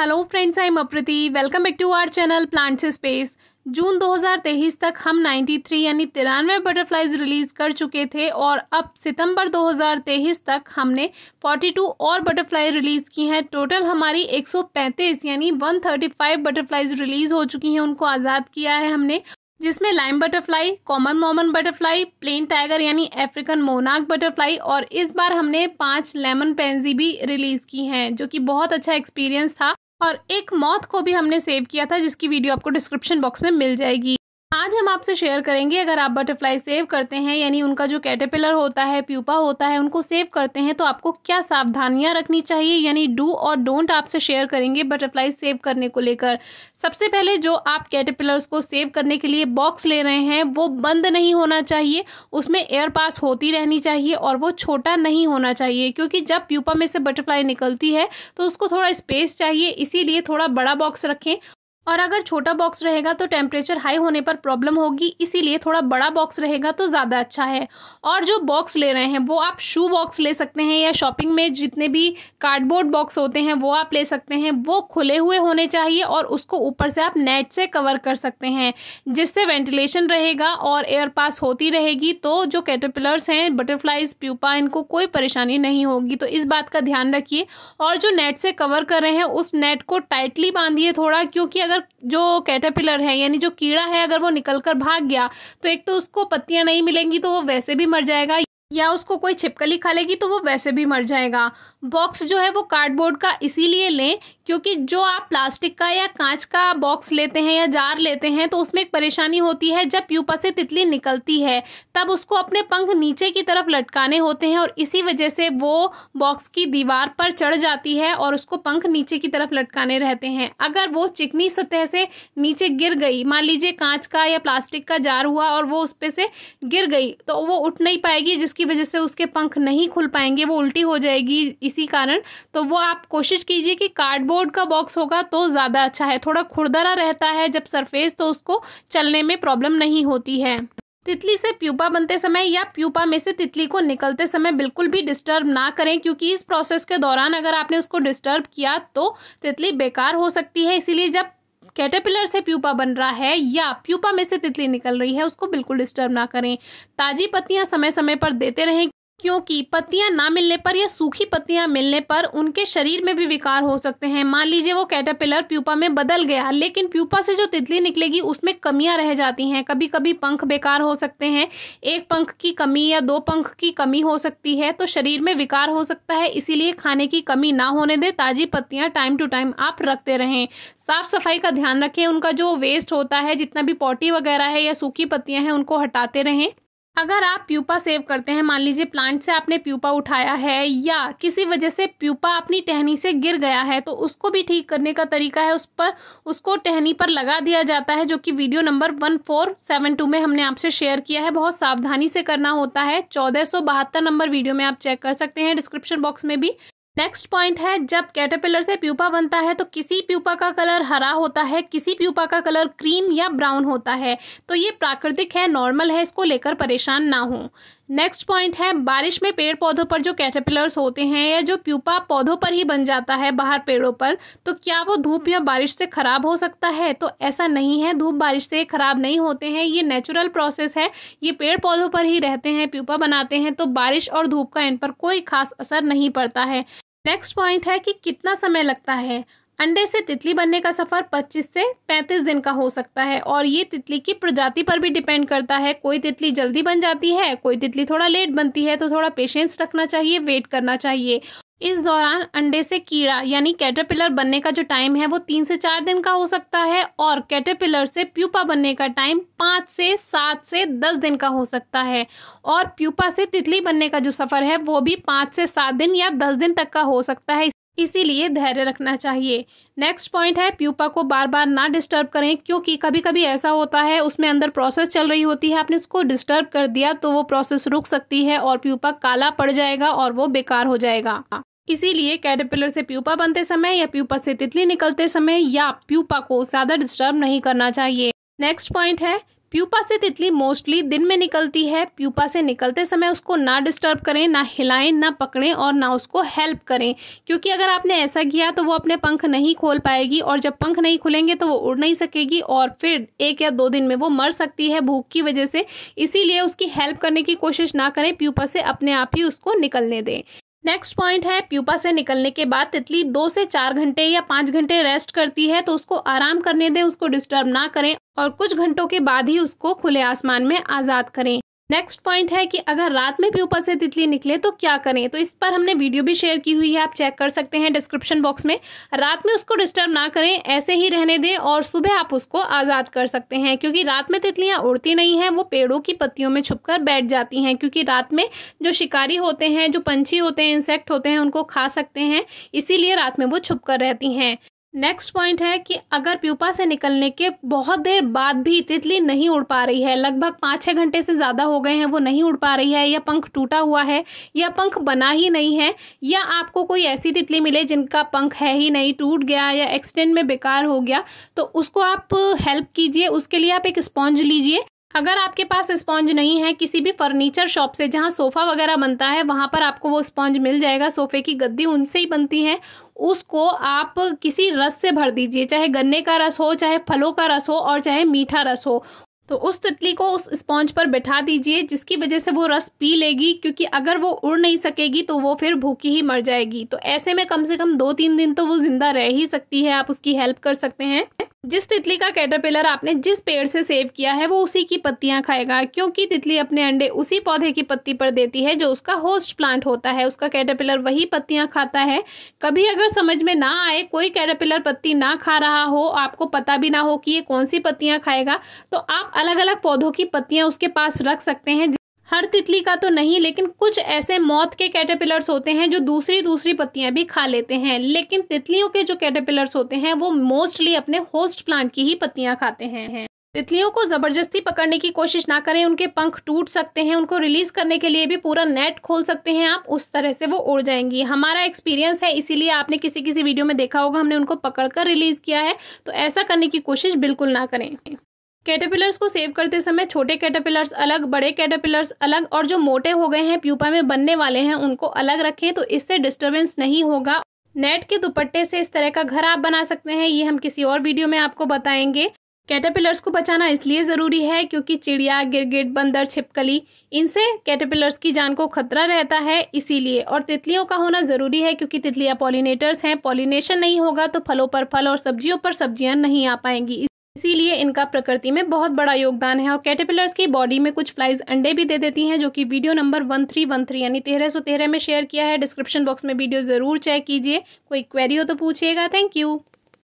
hello friends I am Apriti welcome back to our channel plants space जून 2023 तक हम 93 यानी तिरानवे बटरफ्लाइज रिलीज़ कर चुके थे और अब सितंबर 2023 तक हमने 42 और बटरफ्लाई रिलीज़ की हैं टोटल हमारी 135 यानी 135 बटरफ्लाइज रिलीज़ हो चुकी हैं उनको आज़ाद किया है हमने जिसमें लाइम बटरफ्लाई कॉमन मॉमन बटरफ्लाई प्लेन टाइगर यानी अफ्रीकन मोनाक बटरफ्लाई और इस बार हमने पांच लेमन पेंजी भी रिलीज़ की हैं जो कि बहुत अच्छा एक्सपीरियंस था और एक मौत को भी हमने सेव किया था जिसकी वीडियो आपको डिस्क्रिप्शन बॉक्स में मिल जाएगी आज हम आपसे शेयर करेंगे अगर आप बटरफ्लाई सेव करते हैं यानी उनका जो कैटेपिलर होता है प्यूपा होता है उनको सेव करते हैं तो आपको क्या सावधानियां रखनी चाहिए यानी डू और डोंट आपसे शेयर करेंगे बटरफ्लाई सेव करने को लेकर सबसे पहले जो आप कैटेपिलर्स को सेव करने के लिए बॉक्स ले रहे हैं वो बंद नहीं होना चाहिए उसमें एयर पास होती रहनी चाहिए और वो छोटा नहीं होना चाहिए क्योंकि जब प्यूपा में से बटरफ्लाई निकलती है तो उसको थोड़ा स्पेस चाहिए इसीलिए थोड़ा बड़ा बॉक्स रखें और अगर छोटा बॉक्स रहेगा तो टेम्परेचर हाई होने पर प्रॉब्लम होगी इसीलिए थोड़ा बड़ा बॉक्स रहेगा तो ज़्यादा अच्छा है और जो बॉक्स ले रहे हैं वो आप शू बॉक्स ले सकते हैं या शॉपिंग में जितने भी कार्डबोर्ड बॉक्स होते हैं वो आप ले सकते हैं वो खुले हुए होने चाहिए और उसको ऊपर से आप नेट से कवर कर सकते हैं जिससे वेंटिलेशन रहेगा और एयर पास होती रहेगी तो जो कैटरपिलर्स हैं बटरफ्लाइज प्यूपा इनको कोई परेशानी नहीं होगी तो इस बात का ध्यान रखिए और जो नेट से कवर कर रहे हैं उस नेट को टाइटली बांधिए थोड़ा क्योंकि अगर जो कैटरपिलर है यानी जो कीड़ा है अगर वो निकल कर भाग गया तो एक तो उसको पत्तियाँ नहीं मिलेंगी तो वो वैसे भी मर जाएगा या उसको कोई छिपकली खा लेगी तो वो वैसे भी मर जाएगा बॉक्स जो है वो कार्डबोर्ड का इसीलिए लें क्योंकि जो आप प्लास्टिक का या कांच का बॉक्स लेते हैं या जार लेते हैं तो उसमें एक परेशानी होती है जब प्यूपा से तितली निकलती है तब उसको अपने पंख नीचे की तरफ लटकाने होते हैं और इसी वजह से वो बॉक्स की दीवार पर चढ़ जाती है और उसको पंख नीचे की तरफ लटकाने रहते हैं अगर वो चिकनी सतह से नीचे गिर गई मान लीजिए कांच का या प्लास्टिक का जार हुआ और वो उस पर से गिर गई तो वो उठ नहीं पाएगी जिसकी वजह से उसके पंख नहीं खुल पाएंगे वो उल्टी हो जाएगी इसी कारण तो वो आप कोशिश कीजिए कि कार्डबोर्ड कार्डबोर्ड का बॉक्स होगा तो ज़्यादा अच्छा है थोड़ा खुरदरा रहता है जब सरफेस तो उसको चलने में प्रॉब्लम नहीं होती है तितली से प्यूपा बनते समय या प्यूपा में से तितली को निकलते समय बिल्कुल भी डिस्टर्ब ना करें क्योंकि इस प्रोसेस के दौरान अगर आपने उसको डिस्टर्ब किया तो तितली बेकार हो सकती है इसीलिए जब कैटेपिलर से प्यूपा बन रहा है या प्यूपा में से तितली निकल रही है उसको बिल्कुल डिस्टर्ब ना करें ताजी पत्तियां समय समय पर देते रहें क्योंकि पत्तियां ना मिलने पर या सूखी पत्तियां मिलने पर उनके शरीर में भी विकार हो सकते हैं मान लीजिए वो कैटापिलर प्यूपा में बदल गया लेकिन प्यूपा से जो तितली निकलेगी उसमें कमियां रह जाती हैं कभी कभी पंख बेकार हो सकते हैं एक पंख की कमी या दो पंख की कमी हो सकती है तो शरीर में विकार हो सकता है इसीलिए खाने की कमी ना होने दें ताज़ी पत्तियाँ टाइम टू टाइम आप रखते रहें साफ़ सफाई का ध्यान रखें उनका जो वेस्ट होता है जितना भी पॉटी वगैरह है या सूखी पत्तियाँ हैं उनको हटाते रहें अगर आप प्यूपा सेव करते हैं मान लीजिए प्लांट से आपने प्यूपा उठाया है या किसी वजह से प्यूपा अपनी टहनी से गिर गया है तो उसको भी ठीक करने का तरीका है उस पर उसको टहनी पर लगा दिया जाता है जो कि video number one four seven two में हमने आपसे शेयर किया है बहुत सावधानी से करना होता है चौदह सौ बहत्तर नंबर वीडियो में आप चेक कर सकते हैं डिस्क्रिप्शन बॉक्स में भी नेक्स्ट पॉइंट है जब कैटरपिलर से प्यूपा बनता है तो किसी प्यूपा का कलर हरा होता है किसी प्यूपा का कलर क्रीम या ब्राउन होता है तो ये प्राकृतिक है नॉर्मल है इसको लेकर परेशान ना हो नेक्स्ट पॉइंट है बारिश में पेड़ पौधों पर जो कैटरपिलर्स होते हैं या जो प्यूपा पौधों पर ही बन जाता है बाहर पेड़ों पर तो क्या वो धूप या बारिश से ख़राब हो सकता है तो ऐसा नहीं है धूप बारिश से ख़राब नहीं होते हैं ये नेचुरल प्रोसेस है ये पेड़ पौधों पर ही रहते हैं प्यूपा बनाते हैं तो बारिश और धूप का इन पर कोई खास असर नहीं पड़ता है नेक्स्ट पॉइंट है कि कितना समय लगता है अंडे से तितली बनने का सफ़र 25 से 35 दिन का हो सकता है और ये तितली की प्रजाति पर भी डिपेंड करता है कोई तितली जल्दी बन जाती है कोई तितली थोड़ा लेट बनती है तो थोड़ा पेशेंस रखना चाहिए वेट करना चाहिए इस दौरान अंडे से कीड़ा यानी कैटरपिलर बनने का जो टाइम है वो तीन से चार दिन का हो सकता है और कैटरपिलर से प्यूपा बनने का टाइम पाँच से सात से दस दिन का हो सकता है और प्यूपा से तितली बनने का जो सफ़र है वो भी पाँच से सात दिन या दस दिन तक का हो सकता है इसीलिए धैर्य रखना चाहिए नेक्स्ट पॉइंट है प्यूपा को बार बार ना डिस्टर्ब करें क्योंकि कभी कभी ऐसा होता है उसमें अंदर प्रोसेस चल रही होती है आपने उसको डिस्टर्ब कर दिया तो वो प्रोसेस रुक सकती है और प्यूपा काला पड़ जाएगा और वो बेकार हो जाएगा इसीलिए कैटरपिलर से प्यूपा बनते समय या प्यूपा से तितली निकलते समय या प्यूपा को ज़्यादा डिस्टर्ब नहीं करना चाहिए नेक्स्ट पॉइंट है प्यूपा से तितली मोस्टली दिन में निकलती है प्यूपा से निकलते समय उसको ना डिस्टर्ब करें ना हिलाएं ना पकड़ें और ना उसको हेल्प करें क्योंकि अगर आपने ऐसा किया तो वो अपने पंख नहीं खोल पाएगी और जब पंख नहीं खुलेंगे तो वो उड़ नहीं सकेगी और फिर एक या दो दिन में वो मर सकती है भूख की वजह से इसीलिए उसकी हेल्प करने की कोशिश ना करें प्यूपा से अपने आप ही उसको निकलने दें नेक्स्ट पॉइंट है प्यूपा से निकलने के बाद तितली दो से चार घंटे या पाँच घंटे रेस्ट करती है तो उसको आराम करने दें उसको डिस्टर्ब ना करें और कुछ घंटों के बाद ही उसको खुले आसमान में आज़ाद करें नेक्स्ट पॉइंट है कि अगर रात में भी ऊपर से तितली निकले तो क्या करें तो इस पर हमने वीडियो भी शेयर की हुई है आप चेक कर सकते हैं डिस्क्रिप्शन बॉक्स में रात में उसको डिस्टर्ब ना करें ऐसे ही रहने दें और सुबह आप उसको आज़ाद कर सकते हैं क्योंकि रात में तितलियाँ उड़ती नहीं हैं वो पेड़ों की पत्तियों में छुप बैठ जाती हैं क्योंकि रात में जो शिकारी होते हैं जो पंछी होते हैं इंसेक्ट होते हैं उनको खा सकते हैं इसीलिए रात में वो छुप रहती हैं नेक्स्ट पॉइंट है कि अगर प्यूपा से निकलने के बहुत देर बाद भी तितली नहीं उड़ पा रही है लगभग पाँच छः घंटे से ज़्यादा हो गए हैं वो नहीं उड़ पा रही है या पंख टूटा हुआ है या पंख बना ही नहीं है या आपको कोई ऐसी तितली मिले जिनका पंख है ही नहीं टूट गया या एक्सीडेंट में बेकार हो गया तो उसको आप हेल्प कीजिए उसके लिए आप एक स्पॉन्ज लीजिए अगर आपके पास स्पॉन्ज नहीं है किसी भी फर्नीचर शॉप से जहाँ सोफ़ा वगैरह बनता है वहाँ पर आपको वो स्पॉन्ज मिल जाएगा सोफ़े की गद्दी उनसे ही बनती है उसको आप किसी रस से भर दीजिए चाहे गन्ने का रस हो चाहे फलों का रस हो और चाहे मीठा रस हो तो उस तितली को उस स्पॉन्ज पर बैठा दीजिए जिसकी वजह से वो रस पी लेगी क्योंकि अगर वो उड़ नहीं सकेगी तो वो फिर भूखी ही मर जाएगी तो ऐसे में कम से कम दो तीन दिन तो वो ज़िंदा रह ही सकती है आप उसकी हेल्प कर सकते हैं जिस तितली का कैटरपिलर आपने जिस पेड़ से सेव किया है वो उसी की पत्तियां खाएगा क्योंकि तितली अपने अंडे उसी पौधे की पत्ती पर देती है जो उसका होस्ट प्लांट होता है उसका कैटरपिलर वही पत्तियां खाता है कभी अगर समझ में ना आए कोई कैटरपिलर पत्ती ना खा रहा हो आपको पता भी ना हो कि ये कौन सी पत्तियां खाएगा तो आप अलग अलग पौधों की पत्तियां उसके पास रख सकते हैं हर तितली का तो नहीं लेकिन कुछ ऐसे मौत के कैटेपिलर्स होते हैं जो दूसरी दूसरी पत्तियां भी खा लेते हैं लेकिन तितलियों के जो कैटेपिलर्स होते हैं वो मोस्टली अपने होस्ट प्लांट की ही पत्तियां खाते हैं तितलियों को जबरदस्ती पकड़ने की कोशिश ना करें उनके पंख टूट सकते हैं उनको रिलीज करने के लिए भी पूरा नेट खोल सकते हैं आप उस तरह से वो उड़ जाएंगी हमारा एक्सपीरियंस है इसीलिए आपने किसी किसी वीडियो में देखा होगा हमने उनको पकड़कर रिलीज किया है तो ऐसा करने की कोशिश बिल्कुल ना करें कैटेपिलर्स को सेव करते समय छोटे कैटेपिलर्स अलग बड़े कैटेपिलर्स अलग और जो मोटे हो गए हैं प्यूपा में बनने वाले हैं उनको अलग रखें तो इससे डिस्टर्बेंस नहीं होगा नेट के दुपट्टे से इस तरह का घर आप बना सकते हैं ये हम किसी और वीडियो में आपको बताएंगे कैटेपिलर्स को बचाना इसलिए ज़रूरी है क्योंकि चिड़िया गिरगिट बंदर छिपकली इनसे कैटेपिलर्स की जान को खतरा रहता है इसीलिए और तितलियों का होना ज़रूरी है क्योंकि तितलियाँ पॉलिनेटर्स हैं पॉलिनेशन नहीं होगा तो फलों पर फल और सब्जियों पर सब्जियाँ नहीं आ पाएंगी इसीलिए इनका प्रकृति में बहुत बड़ा योगदान है और कैटेपिलर्स की बॉडी में कुछ फ्लाइज अंडे भी दे देती हैं जो कि video number one three one three यानी तेरह सौ तेरह में शेयर किया है डिस्क्रिप्शन बॉक्स में वीडियो ज़रूर चेक कीजिए कोई क्वेरी हो तो पूछिएगा थैंक यू